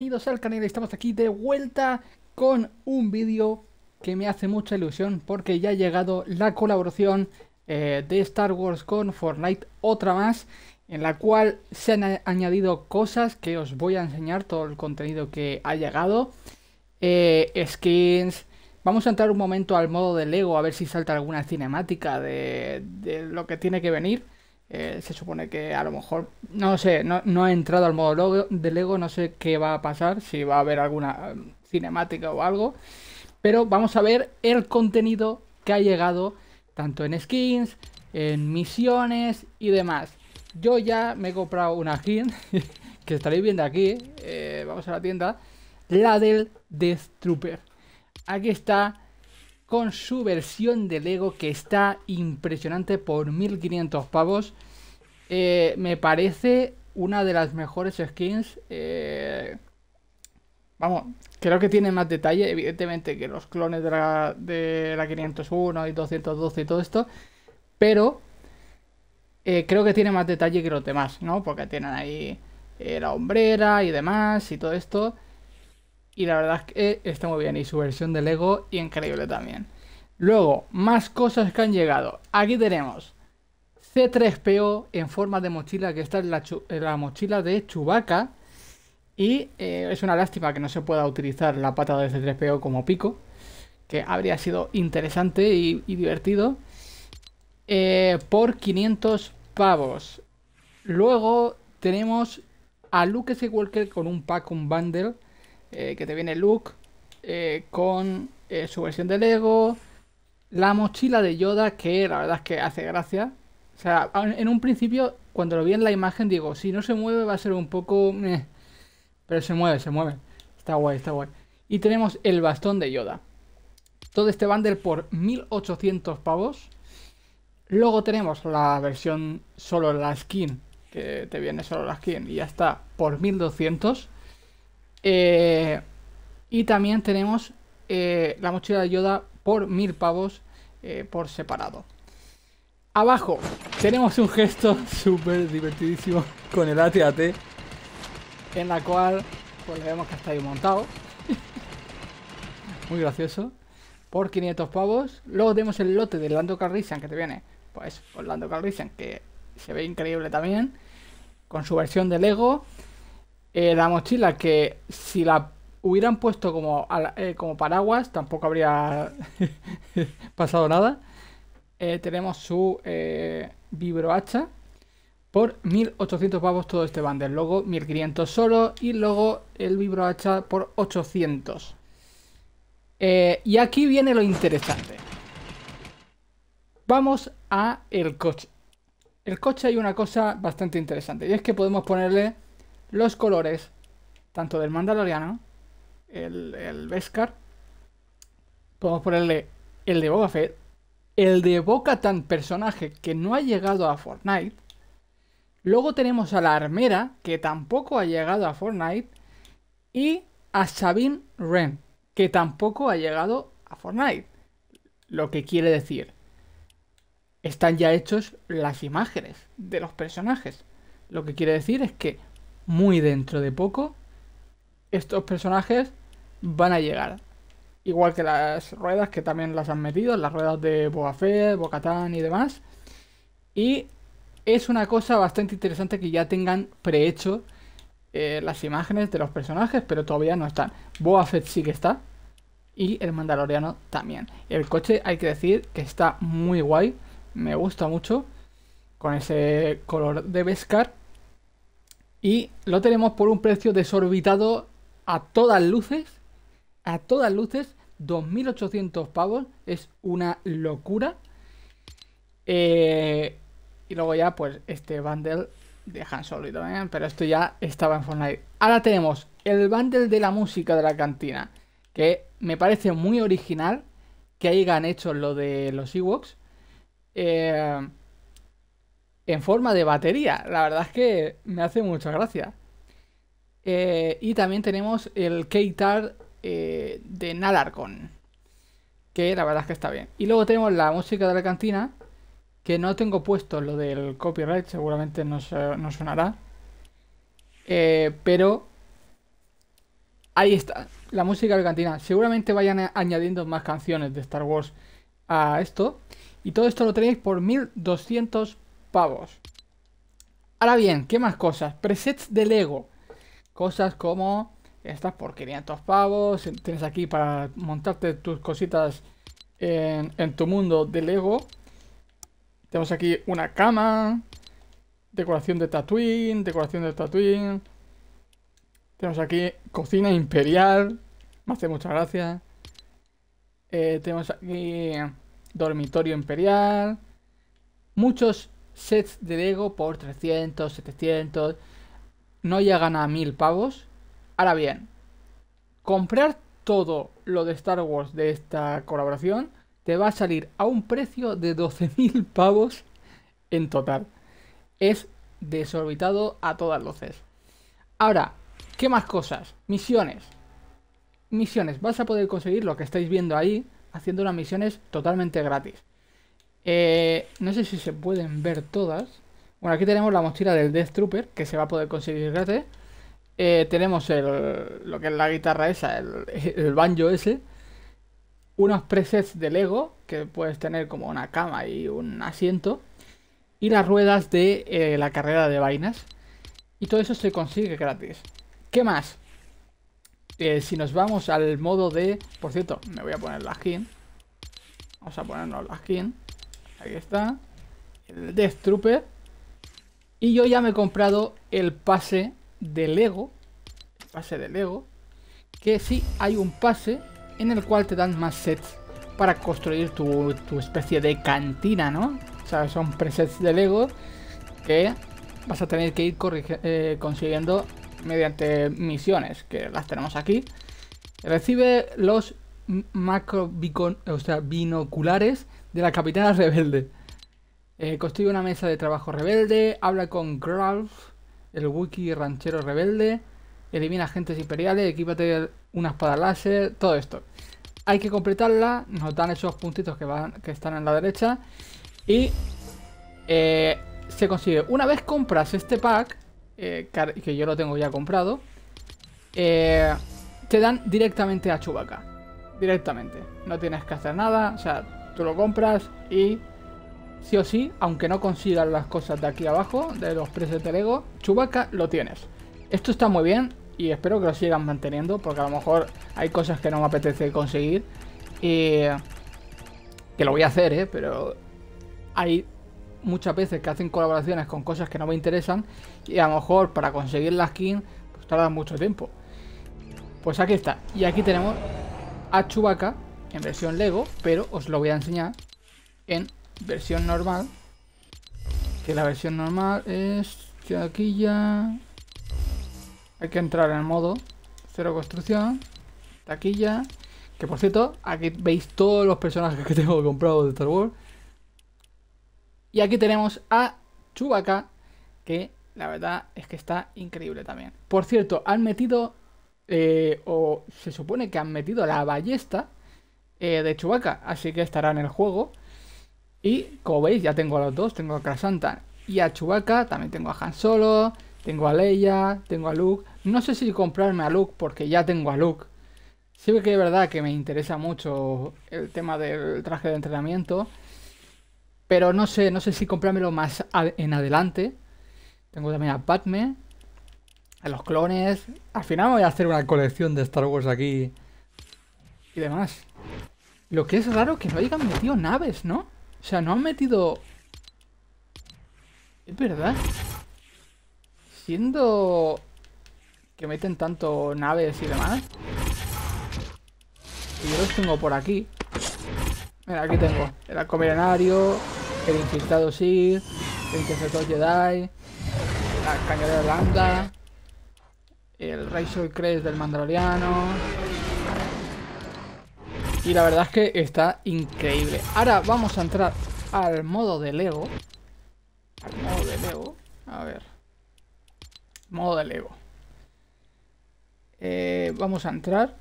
Bienvenidos al canal, estamos aquí de vuelta con un vídeo que me hace mucha ilusión porque ya ha llegado la colaboración eh, de Star Wars con Fortnite otra más en la cual se han añadido cosas que os voy a enseñar todo el contenido que ha llegado eh, skins vamos a entrar un momento al modo de Lego a ver si salta alguna cinemática de lo que tiene que venir eh, se supone que a lo mejor, no sé, no, ha entrado al modo logo, de Lego, no sé qué va a pasar, si va a haber alguna mm, cinemática o algo. Pero vamos a ver el contenido que ha llegado tanto en skins, en misiones y demás. Yo ya me he comprado una skin que estaréis viendo aquí. Eh, vamos a la tienda. La del Death Trooper. Aquí está con su versión de Lego que está impresionante por 1500 pavos. Eh, me parece una de las mejores skins. Eh, vamos, creo que tiene más detalle, evidentemente, que los clones de la, 501 y 212 y todo esto. Pero eh, creo que tiene más detalle que los demás, ¿no? Porque tienen ahí la hombrera y demás y todo esto. Y la verdad es que está muy bien. Y su versión de Lego, increíble también. Luego, más cosas que han llegado. Aquí tenemos C3PO en forma de mochila, que esta es la, eh, mochila de Chewbacca. Y eh, es una lástima que no se pueda utilizar la pata de C3PO como pico, que habría sido interesante y, divertido. Eh, por 500 pavos. Luego tenemos a Luke Skywalker con un pack, un bundle eh, que te viene Luke eh, con eh, su versión de Lego, la mochila de Yoda, que la verdad es que hace gracia. O sea, en un principio, cuando lo vi en la imagen, digo, si no se mueve va a ser un poco... Pero se mueve, se mueve. Está guay, está guay. Y tenemos el bastón de Yoda. Todo este bundle por 1800 pavos. Luego tenemos la versión solo la skin, que te viene solo la skin y ya está, por 1200. Eh, y también tenemos eh, la mochila de Yoda por mil pavos eh, por separado. Abajo tenemos un gesto súper divertidísimo con el ATAT, en la cual pues vemos que está ahí montado. Muy gracioso. Por 500 pavos. Luego tenemos el lote de Lando Carrizan que te viene. Pues Lando Carrizan que se ve increíble también. Con su versión de Lego eh, la mochila que si la hubieran puesto como, eh, como paraguas tampoco habría pasado nada. Eh, tenemos su vibrohacha por 1800 pavos todo este bander. Luego 1500 solo y luego el hacha por 800. y aquí viene lo interesante. Vamos a el coche. El coche hay una cosa bastante interesante y es que podemos ponerle los colores tanto del Mandaloriano, el, el Beskar, podemos ponerle el de Boba Fett, el de Boca Tan personaje que no ha llegado a Fortnite. Luego tenemos a la armera que tampoco ha llegado a Fortnite. Y a Sabine Wren que tampoco ha llegado a Fortnite. Lo que quiere decir, están ya hechos las imágenes de los personajes. Lo que quiere decir es que muy dentro de poco, estos personajes van a llegar. Igual que las ruedas que también las han metido, las ruedas de Boa Fett, Bocatán y demás. Y es una cosa bastante interesante que ya tengan prehecho eh, las imágenes de los personajes, pero todavía no están. Boafet sí que está. Y el Mandaloriano también. El coche hay que decir que está muy guay. Me gusta mucho. Con ese color de Beskar. Y lo tenemos por un precio desorbitado a todas luces. A todas luces, 2.800 pavos. Es una locura. Eh, y luego ya, pues, este bundle de Han Solo y pero esto ya estaba en Fortnite. Ahora tenemos el bundle de la música de la cantina, que me parece muy original que hayan hecho lo de los Ewoks. Eh, en forma de batería. La verdad es que me hace mucha gracia. Eh, y también tenemos el Keitar eh, de Nalarcon. Que la verdad es que está bien. Y luego tenemos la música de la cantina. Que no tengo puesto lo del copyright. Seguramente no, sonará. Eh, pero ahí está. La música de la cantina. Seguramente vayan añadiendo más canciones de Star Wars a esto. Y todo esto lo tenéis por 1200 pavos. Ahora bien, ¿qué más cosas? Presets de Lego. Cosas como estas por 500 pavos. Tienes aquí para montarte tus cositas en, tu mundo de Lego. Tenemos aquí una cama. Decoración de Tatooine. Decoración de Tatooine. Tenemos aquí cocina imperial. Me hace mucha gracia. Eh, tenemos aquí dormitorio imperial. Muchos sets de Lego por 300, 700, no llegan a 1000 pavos. Ahora bien, comprar todo lo de Star Wars de esta colaboración te va a salir a un precio de 12.000 pavos en total. Es desorbitado a todas luces. Ahora, ¿qué más cosas? Misiones. Misiones. Vas a poder conseguir lo que estáis viendo ahí haciendo unas misiones totalmente gratis. Eh, no sé si se pueden ver todas. Bueno, aquí tenemos la mochila del Death Trooper, que se va a poder conseguir gratis. Eh, tenemos el, lo que es la guitarra esa, el, banjo ese. Unos presets de Lego, que puedes tener como una cama y un asiento. Y las ruedas de eh, la carrera de vainas. Y todo eso se consigue gratis. ¿Qué más? si nos vamos al modo de... Por cierto, me voy a poner la skin. Vamos a ponernos la skin. Aquí está. El Death Trooper. Y yo ya me he comprado el pase de Lego. El pase de Lego. Que sí hay un pase en el cual te dan más sets para construir tu, especie de cantina, ¿no? O sea, son presets de Lego que vas a tener que ir eh, consiguiendo mediante misiones, que las tenemos aquí. Recibe los macro o binoculares de la capitana rebelde. Eh, construye una mesa de trabajo rebelde, habla con Gralf, el wiki ranchero rebelde, elimina agentes imperiales, Equipate una espada láser, todo esto. Hay que completarla, nos dan esos puntitos que, van, que están en la derecha y eh, se consigue. Una vez compras este pack, eh, que yo lo tengo ya comprado, te dan directamente a Chubaca. Directamente. No tienes que hacer nada, o sea, tú lo compras y sí o sí, aunque no consigas las cosas de aquí abajo, de los precios de Lego, Chubaca lo tienes. Esto está muy bien y espero que lo sigan manteniendo porque a lo mejor hay cosas que no me apetece conseguir y que lo voy a hacer, ¿eh? pero hay muchas veces que hacen colaboraciones con cosas que no me interesan y a lo mejor para conseguir la skin pues mucho tiempo. Pues aquí está, y aquí tenemos a Chubaca en versión Lego, pero os lo voy a enseñar en versión normal. Que la versión normal es Taquilla hay que entrar en el modo cero construcción, taquilla. Que por cierto, aquí veis todos los personajes que tengo comprados de Star Wars. Y aquí tenemos a Chewbacca, que la verdad es que está increíble también. Por cierto, han metido, eh, o se supone que han metido la ballesta eh, de Chewbacca, así que estará en el juego. Y como veis, ya tengo a los dos, tengo a Krasanta y a Chewbacca, también tengo a Han Solo, tengo a Leia, tengo a Luke. No sé si comprarme a Luke porque ya tengo a Luke. Sí que es verdad que me interesa mucho el tema del traje de entrenamiento, pero no sé, no sé si comprármelo más en adelante. Tengo también a Batman, a los clones. Al final voy a hacer una colección de Star Wars aquí demás. Lo que es raro que no hayan metido naves, ¿no? O sea, no han metido... Es verdad. Siendo... Que meten tanto naves y demás. Y yo los tengo por aquí. Mira, aquí tengo. El arco El infiltrado Sig. El interceptor Jedi. La caña de Holanda. El soy Crest del Mandaloriano. Y la verdad es que está increíble. Ahora vamos a entrar al modo de Lego. Al modo de Lego. A ver. Modo de Lego. Eh, vamos a entrar.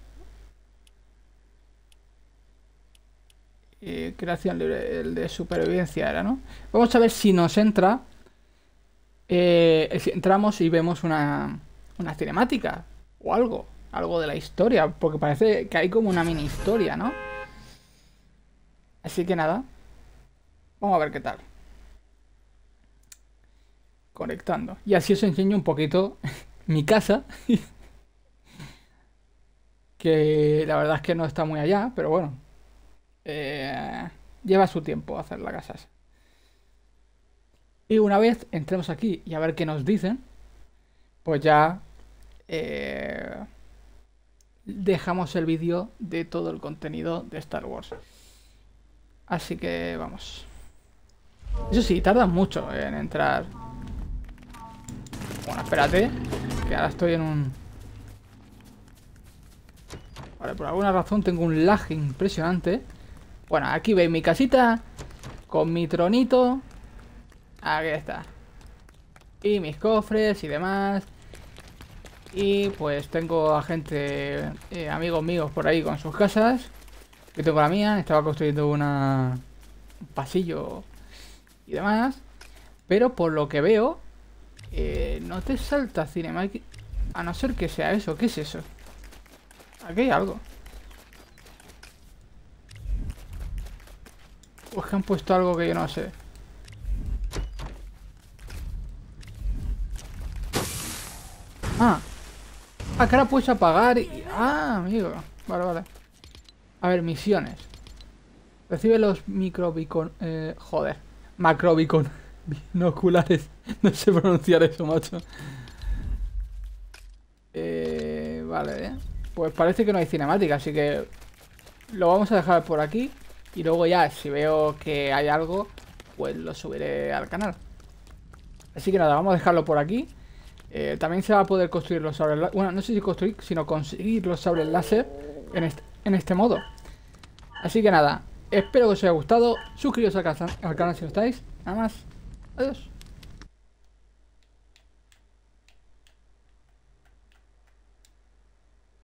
Eh, creación libre, de supervivencia era, ¿no? Vamos a ver si nos entra. Eh, si entramos y vemos una, una cinemática o algo algo de la historia, porque parece que hay como una mini historia, ¿no? Así que nada, vamos a ver qué tal. Conectando. Y así os enseño un poquito mi casa. que la verdad es que no está muy allá, pero bueno. Eh, lleva su tiempo hacer la casa. Esa. Y una vez entremos aquí y a ver qué nos dicen, pues ya... Eh, dejamos el vídeo de todo el contenido de Star Wars. Así que vamos. Eso sí, tarda mucho en entrar. Bueno, espérate, que ahora estoy en un... Vale, por alguna razón tengo un lag impresionante. Bueno, aquí veis mi casita, con mi tronito. Aquí está. Y mis cofres y demás. Y pues tengo a gente, eh, amigos míos por ahí con sus casas. Yo tengo la mía, estaba construyendo una, un pasillo y demás. Pero por lo que veo, eh, no te salta cinema A no ser que sea eso, ¿qué es eso? Aquí hay algo. Pues que han puesto algo que yo no sé. Ah, Ah, que ahora puedes apagar y... Ah, amigo. Vale, vale. A ver, misiones. Recibe los microbicon... Eh, joder. Macrobicon... Binoculares. No sé pronunciar eso, macho. Eh, vale, ¿eh? Pues parece que no hay cinemática, así que... Lo vamos a dejar por aquí. Y luego ya, si veo que hay algo, pues lo subiré al canal. Así que nada, vamos a dejarlo por aquí. Eh, también se va a poder construir los láser Bueno, no sé si construir, sino conseguir los sabres láser en este, modo. Así que nada, espero que os haya gustado. Suscribiros al, canal si lo estáis. Nada más. Adiós.